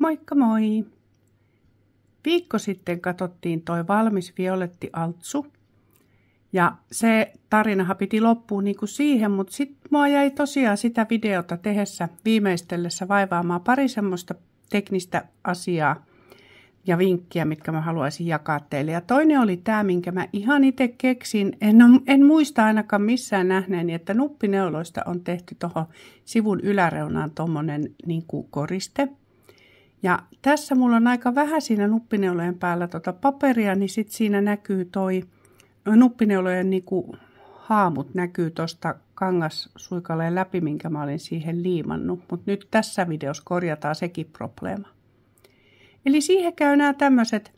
Moikka moi! Viikko sitten katsottiin toi valmis Violetti Altsu. Ja se tarinahan piti loppuun niin kuin siihen, mutta sitten mua jäi tosiaan sitä videota tehessä viimeistellessä vaivaamaan pari semmoista teknistä asiaa ja vinkkiä, mitkä mä haluaisin jakaa teille. Ja toinen oli tämä, minkä mä ihan itse keksin. En, on, en muista ainakaan missään nähneeni, että nuppineuloista on tehty tuohon sivun yläreunaan tuommoinen niin koriste – ja tässä mulla on aika vähän siinä nuppineulojen päällä tota paperia, niin sitten siinä näkyy toi nuppineulojen niinku haamut näkyy tuosta kangassuikaleen läpi, minkä mä olin siihen liimannut. Mutta nyt tässä videossa korjataan sekin probleema. Eli siihen käy nämä tämmöiset,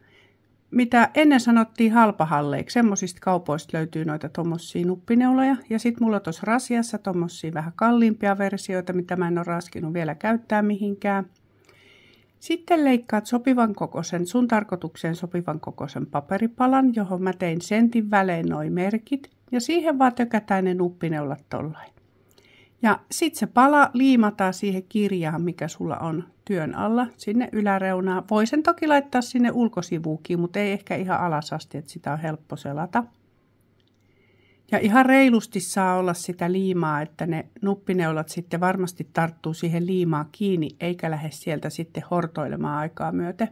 mitä ennen sanottiin halpahalleiksi. Semmoisista kaupoista löytyy noita tuommoisia nuppineuloja. Ja sitten mulla on tuossa rasiassa tuommoisia vähän kalliimpia versioita, mitä mä en ole raskinut vielä käyttää mihinkään – sitten leikkaat sopivan kokoisen, sun tarkoitukseen sopivan kokoisen paperipalan, johon mä tein sentin välein noi merkit, ja siihen vaan tökätään ne nuppineulat tollain. Ja sitten se pala liimataan siihen kirjaan, mikä sulla on työn alla, sinne yläreunaan. Voisin toki laittaa sinne ulkosivuukin, mutta ei ehkä ihan alasasti, että sitä on helppo selata. Ja ihan reilusti saa olla sitä liimaa, että ne nuppineulat sitten varmasti tarttuu siihen liimaa kiinni, eikä lähde sieltä sitten hortoilemaan aikaa myöten.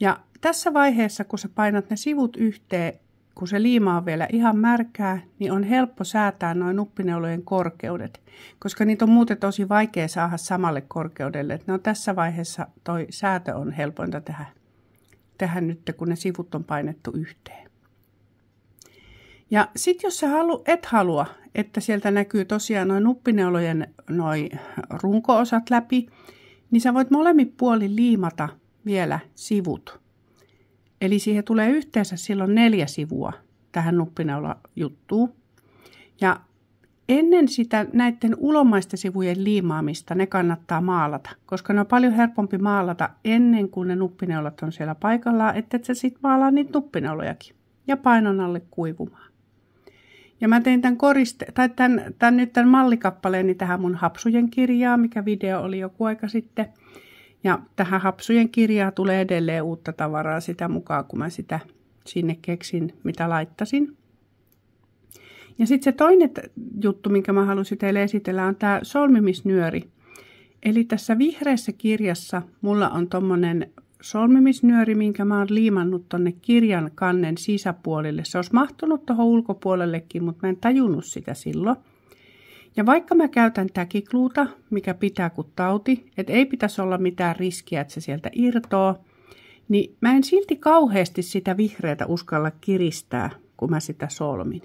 Ja tässä vaiheessa, kun sä painat ne sivut yhteen, kun se liima on vielä ihan märkää, niin on helppo säätää noin nuppineulojen korkeudet, koska niitä on muuten tosi vaikea saada samalle korkeudelle. no tässä vaiheessa toi säätö on helpointa tehdä, tehdä nyt, kun ne sivut on painettu yhteen. Ja sitten jos sä halu, et halua, että sieltä näkyy tosiaan noin nuppineulojen noin runkoosat läpi, niin sä voit molemmin puolin liimata vielä sivut. Eli siihen tulee yhteensä silloin neljä sivua tähän nuppineula juttuun. Ja ennen sitä näiden ulomaisten sivujen liimaamista ne kannattaa maalata, koska ne on paljon helpompi maalata ennen kuin ne nuppineulat on siellä paikallaan, että et sä sitten maalaa niitä nuppineulojakin ja painon alle kuivumaan. Ja mä tein tämän, koriste, tai tämän, tämän, nyt tämän mallikappaleeni tähän mun Hapsujen kirjaa, mikä video oli joku aika sitten. Ja tähän Hapsujen kirjaa tulee edelleen uutta tavaraa sitä mukaan, kun mä sitä sinne keksin, mitä laittasin. Ja sitten se toinen juttu, minkä mä halusin teille esitellä, on tämä solmimisnyöri. Eli tässä vihreässä kirjassa mulla on tuommoinen solmimisnyöri, minkä mä oon liimannut tonne kirjan kannen sisäpuolelle. Se olisi mahtunut tuohon ulkopuolellekin, mutta mä en tajunnut sitä silloin. Ja vaikka mä käytän täkikluuta, mikä pitää kuin tauti, että ei pitäisi olla mitään riskiä, että se sieltä irtoaa, niin mä en silti kauheasti sitä vihreätä uskalla kiristää, kun mä sitä solmin.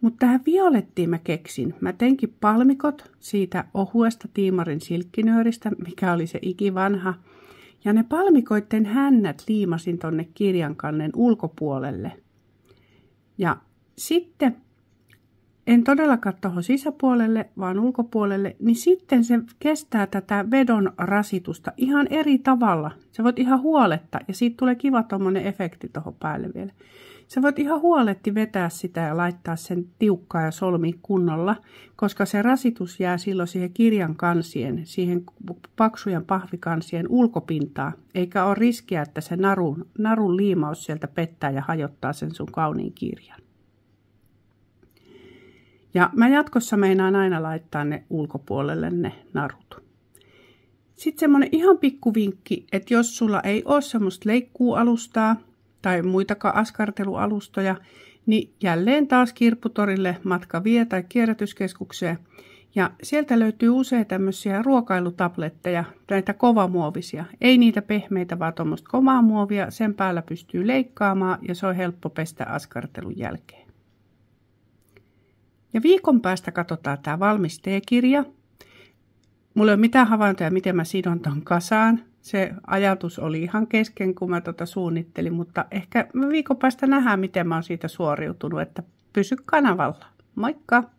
Mutta tähän violettiin mä keksin. Mä teinkin palmikot siitä ohuesta tiimarin silkkinööristä, mikä oli se ikivanha ja ne palmikoitten hännät liimasin tonne kirjankannen ulkopuolelle. Ja sitten en todellakaan tuohon sisäpuolelle, vaan ulkopuolelle, niin sitten se kestää tätä vedon rasitusta ihan eri tavalla. Se voit ihan huoletta, ja siitä tulee kiva tuommoinen efekti tuohon päälle vielä. Sä voit ihan huoletti vetää sitä ja laittaa sen tiukkaa ja solmi kunnolla, koska se rasitus jää silloin siihen kirjan kansien, siihen paksujen pahvikansien ulkopintaa, eikä ole riskiä, että se narun, narun liimaus sieltä pettää ja hajottaa sen sun kauniin kirjan. Ja mä jatkossa meinaan aina laittaa ne ulkopuolelle ne narut. Sitten semmoinen ihan pikku vinkki, että jos sulla ei ole semmoista leikkuualustaa tai muitakaan askartelualustoja, niin jälleen taas kirpputorille matka vie tai kierrätyskeskukseen. Ja sieltä löytyy usein tämmöisiä ruokailutabletteja, näitä kovamuovisia. Ei niitä pehmeitä, vaan tuommoista kovaa muovia. Sen päällä pystyy leikkaamaan ja se on helppo pestä askartelun jälkeen. Ja viikon päästä katsotaan tämä valmis T-kirja. Mulla ei ole mitään havaintoja, miten mä sidon ton kasaan. Se ajatus oli ihan kesken, kun mä tota suunnittelin, mutta ehkä viikon päästä nähdään, miten mä oon siitä suoriutunut, että pysy kanavalla. Moikka!